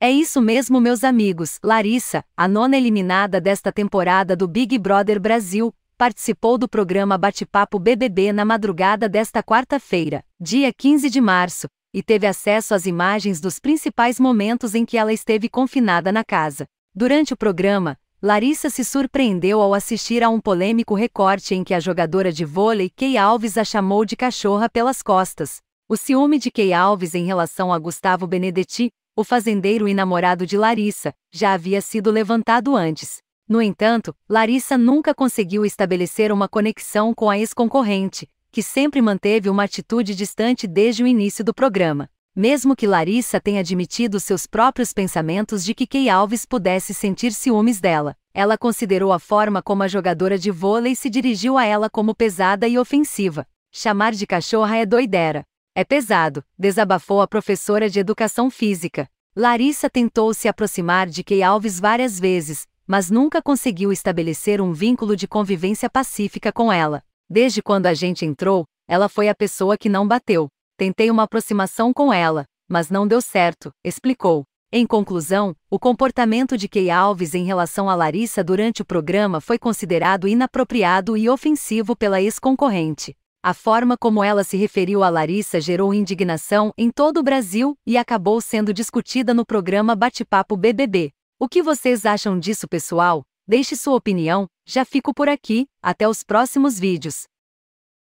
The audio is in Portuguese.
É isso mesmo, meus amigos. Larissa, a nona eliminada desta temporada do Big Brother Brasil, participou do programa Bate-Papo BBB na madrugada desta quarta-feira, dia 15 de março, e teve acesso às imagens dos principais momentos em que ela esteve confinada na casa. Durante o programa, Larissa se surpreendeu ao assistir a um polêmico recorte em que a jogadora de vôlei Kay Alves a chamou de cachorra pelas costas. O ciúme de Kay Alves em relação a Gustavo Benedetti, o fazendeiro e namorado de Larissa, já havia sido levantado antes. No entanto, Larissa nunca conseguiu estabelecer uma conexão com a ex-concorrente, que sempre manteve uma atitude distante desde o início do programa. Mesmo que Larissa tenha admitido seus próprios pensamentos de que Kay Alves pudesse sentir ciúmes dela, ela considerou a forma como a jogadora de vôlei se dirigiu a ela como pesada e ofensiva. Chamar de cachorra é doidera. É pesado, desabafou a professora de educação física. Larissa tentou se aproximar de Key Alves várias vezes, mas nunca conseguiu estabelecer um vínculo de convivência pacífica com ela. Desde quando a gente entrou, ela foi a pessoa que não bateu. Tentei uma aproximação com ela, mas não deu certo, explicou. Em conclusão, o comportamento de Key Alves em relação a Larissa durante o programa foi considerado inapropriado e ofensivo pela ex-concorrente. A forma como ela se referiu a Larissa gerou indignação em todo o Brasil e acabou sendo discutida no programa Bate-Papo BBB. O que vocês acham disso, pessoal? Deixe sua opinião, já fico por aqui, até os próximos vídeos.